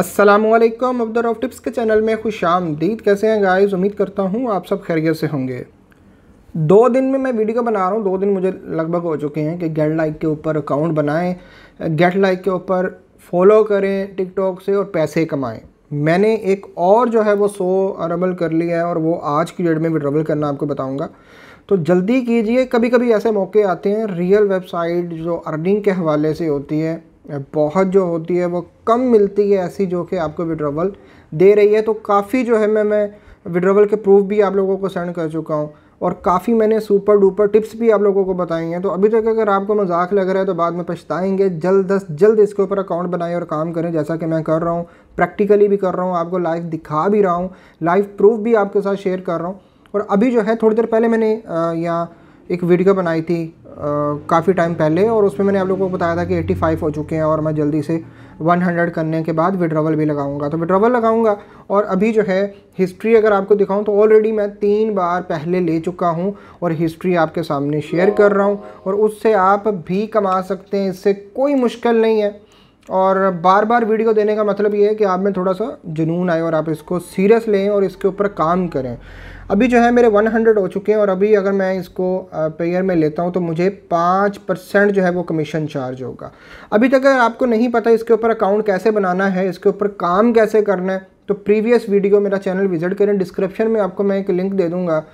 Aslam Abdul of tips के channel में खुश आमदीद कैसे हैं गाइस उम्मीद करता हूँ आप सब खैरियत से होंगे दो दिन में मैं वीडियो बना रहा हूँ दो दिन मुझे लगभग हो चुके हैं कि गेट लाइक के ऊपर अकाउंट बनाएं गेट लाइक के ऊपर फॉलो करें टिकटॉक से और पैसे कमाएं मैंने एक और जो है वो सो अरबल कर लिया है और वो आज की डेट में विड्रबल करना आपको बताऊँगा तो जल्दी कीजिए कभी कभी ऐसे मौके आते हैं रियल वेबसाइट जो अर्निंग के हवाले से होती है बहुत जो होती है वो कम मिलती है ऐसी जो कि आपको विड्रोवल दे रही है तो काफ़ी जो है मैं मैं विड्रोवल के प्रूफ भी आप लोगों को सेंड कर चुका हूँ और काफ़ी मैंने सुपर डुपर टिप्स भी आप लोगों को बताई हैं तो अभी तक अगर आपको मजाक लग रहा है तो बाद में पछताएंगे जल्द अज जल्द इसके ऊपर अकाउंट बनाएं और काम करें जैसा कि मैं कर रहा हूँ प्रैक्टिकली भी कर रहा हूँ आपको लाइव दिखा भी रहा हूँ लाइव प्रूफ भी आपके साथ शेयर कर रहा हूँ और अभी जो है थोड़ी देर पहले मैंने यहाँ एक वीडियो बनाई थी काफ़ी टाइम पहले और उसमें मैंने आप लोगों को बताया था कि 85 हो चुके हैं और मैं जल्दी से 100 करने के बाद विड्रॉवल भी लगाऊंगा तो विड्रॉवल लगाऊंगा और अभी जो है हिस्ट्री अगर आपको दिखाऊं तो ऑलरेडी मैं तीन बार पहले ले चुका हूं और हिस्ट्री आपके सामने शेयर कर रहा हूं और उससे आप भी कमा सकते हैं इससे कोई मुश्किल नहीं है और बार बार वीडियो देने का मतलब ये है कि आप में थोड़ा सा जुनून आए और आप इसको सीरियस लें और इसके ऊपर काम करें अभी जो है मेरे 100 हो चुके हैं और अभी अगर मैं इसको पेयर में लेता हूँ तो मुझे पाँच परसेंट जो है वो कमीशन चार्ज होगा अभी तक अगर आपको नहीं पता इसके ऊपर अकाउंट कैसे बनाना है इसके ऊपर काम कैसे करना है तो प्रीवियस वीडियो मेरा चैनल विजिट करें डिस्क्रिप्शन में आपको मैं एक लिंक दे दूंगा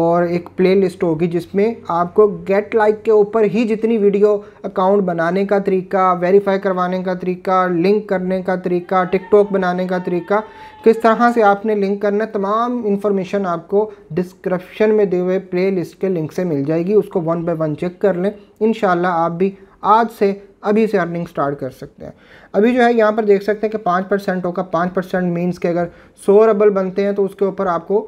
और एक प्लेलिस्ट होगी जिसमें आपको गेट लाइक के ऊपर ही जितनी वीडियो अकाउंट बनाने का तरीका वेरीफाई करवाने का तरीका लिंक करने का तरीका टिकटॉक बनाने का तरीका किस तरह से आपने लिंक करना तमाम इन्फॉर्मेशन आपको डिस्क्रिप्शन में दिए हुए प्ले के लिंक से मिल जाएगी उसको वन बाई वन चेक कर लें इन आप भी आज से अभी से अर्निंग स्टार्ट कर सकते हैं अभी जो है यहाँ पर देख सकते हैं कि पाँच परसेंट होगा पाँच परसेंट मीन्स के अगर सौ रबल बनते हैं तो उसके ऊपर आपको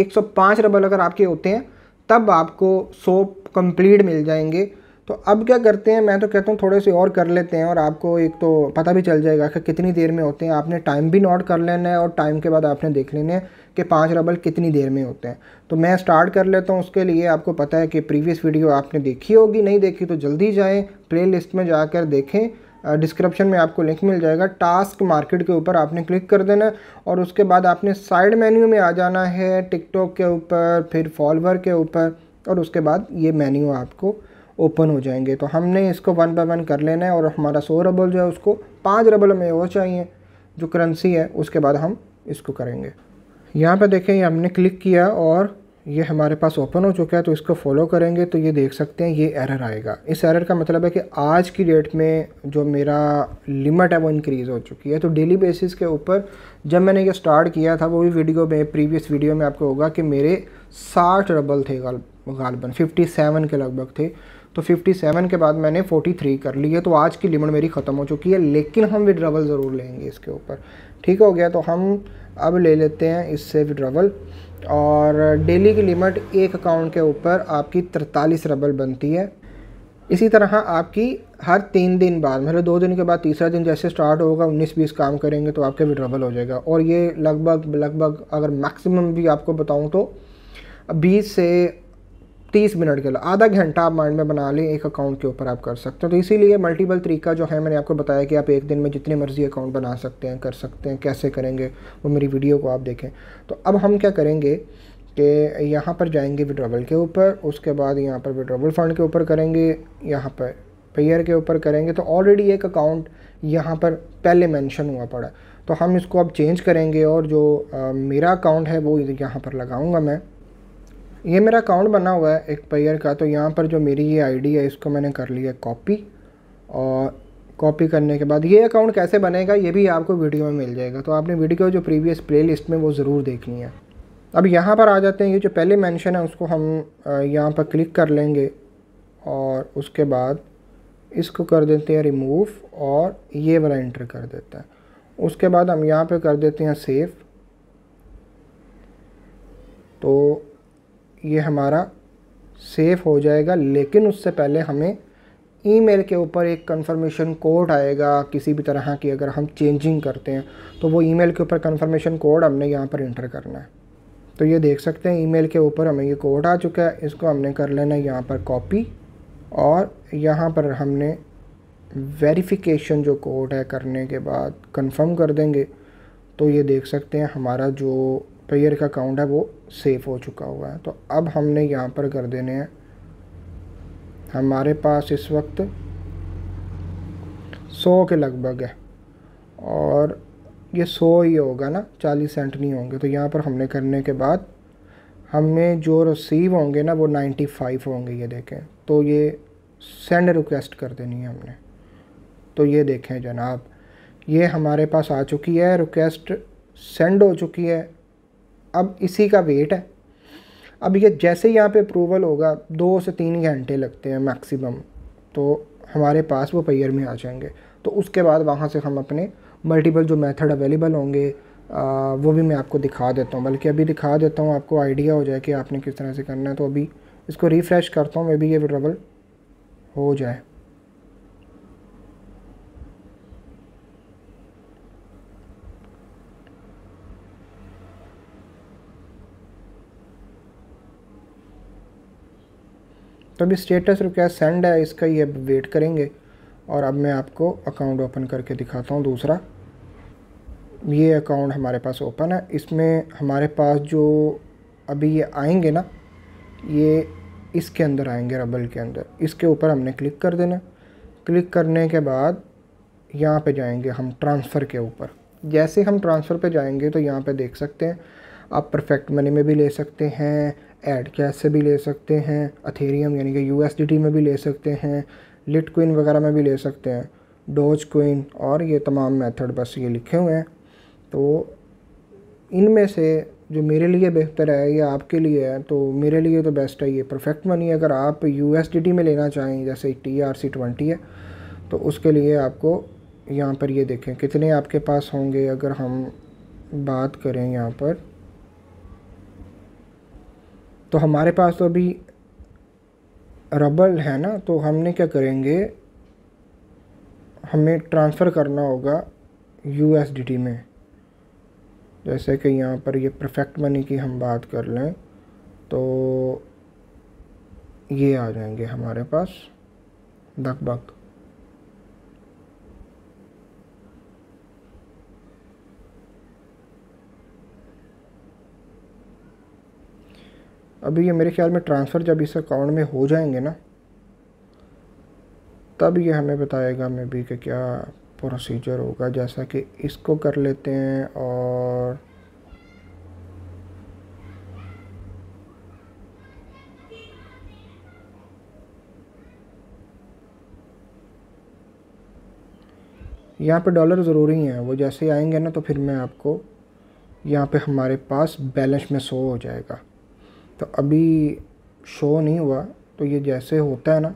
एक सौ पाँच रबल अगर आपके होते हैं तब आपको सौ कंप्लीट मिल जाएंगे तो अब क्या करते हैं मैं तो कहता हूँ थोड़े से और कर लेते हैं और आपको एक तो पता भी चल जाएगा कि कितनी देर में होते हैं आपने टाइम भी नोट कर लेना है और टाइम के बाद आपने देख लेना है कि पाँच रबल कितनी देर में होते हैं तो मैं स्टार्ट कर लेता हूँ उसके लिए आपको पता है कि प्रीवियस वीडियो आपने देखी होगी नहीं देखी तो जल्दी जाएँ प्ले लिस्ट में जाकर देखें डिस्क्रिप्शन में आपको लिंक मिल जाएगा टास्क मार्केट के ऊपर आपने क्लिक कर देना और उसके बाद आपने साइड मेन्यू में आ जाना है टिकटॉक के ऊपर फिर फॉलवर के ऊपर और उसके बाद ये मेन्यू आपको ओपन हो जाएंगे तो हमने इसको वन बाय वन कर लेना है और हमारा सौ रबल जो है उसको पाँच रबल हमें और चाहिए जो करेंसी है उसके बाद हम इसको करेंगे यहाँ पर देखें ये हमने क्लिक किया और ये हमारे पास ओपन हो चुका है तो इसको फॉलो करेंगे तो ये देख सकते हैं ये एरर आएगा इस एरर का मतलब है कि आज की डेट में जो मेरा लिमिट है वो इंक्रीज़ हो चुकी है तो डेली बेसिस के ऊपर जब मैंने ये स्टार्ट किया था वो भी वीडियो में प्रीवियस वीडियो में आपको होगा कि मेरे साठ रबल थे गाल गालबन फिफ्टी सेवन के लगभग थे तो 57 के बाद मैंने 43 कर ली है तो आज की लिमिट मेरी ख़त्म हो चुकी है लेकिन हम विड्रावल ज़रूर लेंगे इसके ऊपर ठीक हो गया तो हम अब ले लेते हैं इससे विड्रावल और डेली की लिमिट एक अकाउंट के ऊपर आपकी तरतालीस रबल बनती है इसी तरह आपकी हर तीन दिन बाद मतलब दो दिन के बाद तीसरा दिन जैसे स्टार्ट होगा उन्नीस बीस काम करेंगे तो आपके विड्रावल हो जाएगा और ये लगभग लगभग अगर मैक्सिमम भी आपको बताऊँ तो बीस से तीस मिनट के लिए आधा घंटा आप माइंड में बना लें एक अकाउंट के ऊपर आप कर सकते हैं तो इसीलिए मल्टीपल तरीका जो है मैंने आपको बताया कि आप एक दिन में जितने मर्जी अकाउंट बना सकते हैं कर सकते हैं कैसे करेंगे वो मेरी वीडियो को आप देखें तो अब हम क्या करेंगे कि यहाँ पर जाएंगे विड्रोवल के ऊपर उसके बाद यहाँ पर विड्रोवल फंड के ऊपर करेंगे यहाँ पर पेयर के ऊपर करेंगे तो ऑलरेडी एक अकाउंट यहाँ पर पहले मैंशन हुआ पड़ा तो हम इसको अब चेंज करेंगे और जो आ, मेरा अकाउंट है वो यहाँ पर लगाऊँगा मैं ये मेरा अकाउंट बना हुआ है एक पेयर का तो यहाँ पर जो मेरी ये आईडी है इसको मैंने कर लिया कॉपी और कॉपी करने के बाद ये अकाउंट कैसे बनेगा ये भी आपको वीडियो में मिल जाएगा तो आपने वीडियो जो प्रीवियस प्ले में वो ज़रूर देखनी है अब यहाँ पर आ जाते हैं ये जो पहले मैंशन है उसको हम यहाँ पर क्लिक कर लेंगे और उसके बाद इसको कर देते हैं रिमूव और ये वाला इंटर कर देते हैं उसके बाद हम यहाँ पे कर देते हैं सेव तो ये हमारा सेफ़ हो जाएगा लेकिन उससे पहले हमें ईमेल के ऊपर एक कंफर्मेशन कोड आएगा किसी भी तरह की अगर हम चेंजिंग करते हैं तो वो ईमेल के ऊपर कंफर्मेशन कोड हमने यहाँ पर इंटर करना है तो ये देख सकते हैं ईमेल के ऊपर हमें ये कोड आ चुका है इसको हमने कर लेना है यहाँ पर कॉपी और यहाँ पर हमने वेरिफिकेशन जो कोड है करने के बाद कंफर्म कर देंगे तो ये देख सकते हैं हमारा जो पेयर का अकाउंट है वो सेफ हो चुका हुआ है तो अब हमने यहाँ पर कर देने हैं हमारे पास इस वक्त सौ के लगभग है और ये सौ ही होगा ना चालीस सेंट नहीं होंगे तो यहाँ पर हमने करने के बाद हमें जो रिसीव होंगे ना वो नाइन्टी फाइव होंगे ये देखें तो ये सेंड रिक्वेस्ट कर देनी है हमने तो ये देखें जनाब ये हमारे पास आ चुकी है रिक्वेस्ट सेंड हो चुकी है अब इसी का वेट है अब ये जैसे ही यहाँ पे अप्रूवल होगा दो से तीन घंटे लगते हैं मैक्सिमम तो हमारे पास वो पेयर में आ जाएंगे तो उसके बाद वहाँ से हम अपने मल्टीपल जो मेथड अवेलेबल होंगे आ, वो भी मैं आपको दिखा देता हूँ बल्कि अभी दिखा देता हूँ आपको आइडिया हो जाए कि आपने किस तरह से करना है तो अभी इसको रिफ़्रेश करता हूँ मे भी ये विड्रबल हो जाए तो अभी स्टेटस रिक्वेस्ट सेंड है इसका ये वेट करेंगे और अब मैं आपको अकाउंट ओपन करके दिखाता हूँ दूसरा ये अकाउंट हमारे पास ओपन है इसमें हमारे पास जो अभी ये आएंगे ना ये इसके अंदर आएंगे रबल के अंदर इसके ऊपर हमने क्लिक कर देना क्लिक करने के बाद यहाँ पे जाएंगे हम ट्रांसफ़र के ऊपर जैसे हम ट्रांसफ़र पे जाएंगे तो यहाँ पे देख सकते हैं आप परफेक्ट मनी में भी ले सकते हैं एड कैश से भी ले सकते हैं अथेरियम यानी कि यू में भी ले सकते हैं लिट क्विन वगैरह में भी ले सकते हैं डोज क्विन और ये तमाम मेथड बस ये लिखे हुए हैं तो इनमें से जो मेरे लिए बेहतर है या आपके लिए है तो मेरे लिए तो बेस्ट है ये परफेक्ट मनी अगर आप यू में लेना चाहें जैसे टी आर सी ट्वेंटी है तो उसके लिए आपको यहाँ पर ये देखें कितने आपके पास होंगे अगर हम बात करें यहाँ पर तो हमारे पास तो अभी रबल है ना तो हमने क्या करेंगे हमें ट्रांसफ़र करना होगा यू में जैसे कि यहाँ पर ये परफेक्ट मनी की हम बात कर लें तो ये आ जाएंगे हमारे पास बक। अभी ये मेरे ख्याल में ट्रांसफ़र जब इस अकाउंट में हो जाएंगे ना तब ये हमें बताएगा मे बी कि क्या प्रोसीजर होगा जैसा कि इसको कर लेते हैं और यहाँ पे डॉलर ज़रूरी हैं वो जैसे ही आएंगे ना तो फिर मैं आपको यहाँ पे हमारे पास बैलेंस में शो हो जाएगा तो अभी शो नहीं हुआ तो ये जैसे होता है ना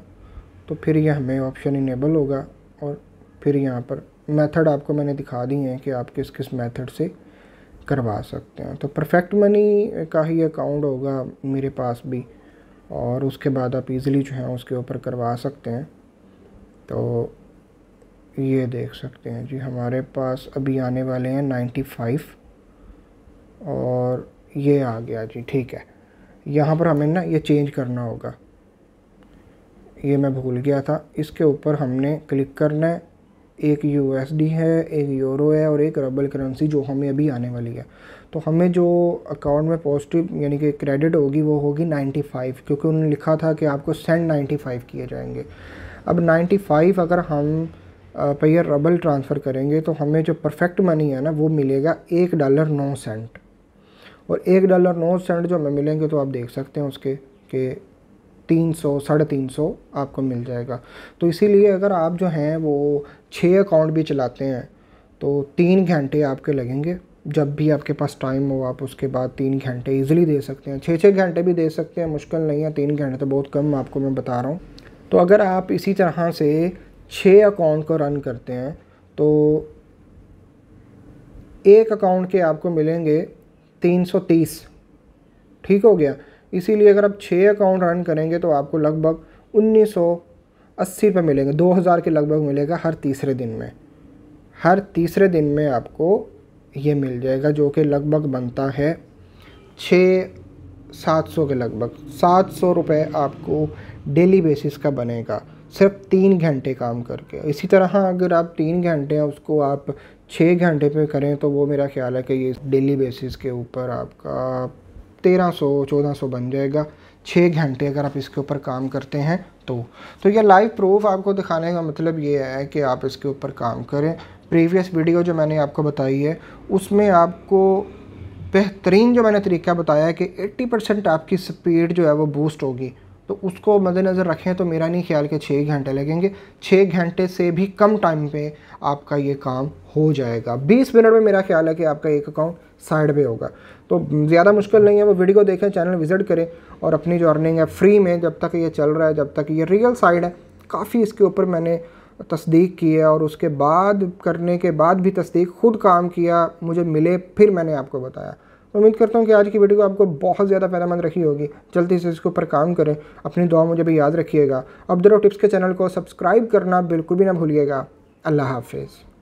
तो फिर ये हमें ऑप्शन इनेबल होगा और फिर यहाँ पर मेथड आपको मैंने दिखा दी हैं कि आप किस किस मेथड से करवा सकते हैं तो परफेक्ट मनी का ही अकाउंट होगा मेरे पास भी और उसके बाद आप इजीली जो है उसके ऊपर करवा सकते हैं तो ये देख सकते हैं जी हमारे पास अभी आने वाले हैं नाइन्टी फाइव और ये आ गया जी ठीक है यहाँ पर हमें ना ये चेंज करना होगा ये मैं भूल गया था इसके ऊपर हमने क्लिक करना है एक यू है एक यूरो है और एक रबल करेंसी जो हमें अभी आने वाली है तो हमें जो अकाउंट में पॉजिटिव यानी कि क्रेडिट होगी वो होगी 95 क्योंकि उन्होंने लिखा था कि आपको सेंड 95 किए जाएंगे अब 95 अगर हम पेयर रबल ट्रांसफ़र करेंगे तो हमें जो परफेक्ट मनी है ना वो मिलेगा एक डॉलर नौ सेंट और एक डॉलर नौ सेंट जो हमें मिलेंगे तो आप देख सकते हैं उसके कि तीन सौ साढ़े तीन सौ आपको मिल जाएगा तो इसीलिए अगर आप जो हैं वो छः अकाउंट भी चलाते हैं तो तीन घंटे आपके लगेंगे जब भी आपके पास टाइम हो आप उसके बाद तीन घंटे ईज़िली दे सकते हैं छः छः घंटे भी दे सकते हैं मुश्किल नहीं है तीन घंटे तो बहुत कम आपको मैं बता रहा हूँ तो अगर आप इसी तरह से छः अकाउंट को रन करते हैं तो एक अकाउंट के आपको मिलेंगे तीन सौ तीस ठीक हो गया इसीलिए अगर आप छः अकाउंट रन करेंगे तो आपको लगभग उन्नीस सौ अस्सी रुपये मिलेंगे दो हज़ार के लगभग मिलेगा हर तीसरे दिन में हर तीसरे दिन में आपको ये मिल जाएगा जो कि लगभग बनता है छः सात सौ के लगभग सात सौ रुपये आपको डेली बेसिस का बनेगा सिर्फ तीन घंटे काम करके इसी तरह अगर आप तीन घंटे उसको आप छः घंटे पे करें तो वो मेरा ख्याल है कि ये डेली बेसिस के ऊपर आपका तेरह सौ चौदह सौ बन जाएगा छः घंटे अगर आप इसके ऊपर काम करते हैं तो तो ये लाइव प्रूफ आपको दिखाने का मतलब ये है कि आप इसके ऊपर काम करें प्रीवियस वीडियो जो मैंने आपको बताई है उसमें आपको बेहतरीन जो मैंने तरीका बताया है कि 80 परसेंट आपकी स्पीड जो है वो बूस्ट होगी तो उसको मद्देनज़र रखें तो मेरा नहीं ख्याल कि छः घंटे लगेंगे छः घंटे से भी कम टाइम पे आपका ये काम हो जाएगा बीस मिनट में मेरा ख्याल है कि आपका एक अकाउंट साइड पे होगा तो ज़्यादा मुश्किल नहीं है वो वीडियो देखें चैनल विज़िट करें और अपनी जो अर्निंग है फ्री में जब तक ये चल रहा है जब तक ये रियल साइड है काफ़ी इसके ऊपर मैंने तस्दीक की है और उसके बाद करने के बाद भी तस्दीक खुद काम किया मुझे मिले फिर मैंने आपको बताया उम्मीद करता हूँ कि आज की वीडियो को आपको बहुत ज़्यादा फायदेमंद रखी होगी जल्दी से इसके ऊपर काम करें अपनी दुआ मुझे भी याद रखिएगा अब टिप्स के चैनल को सब्सक्राइब करना बिल्कुल भी ना भूलिएगा अल्लाह हाफिज़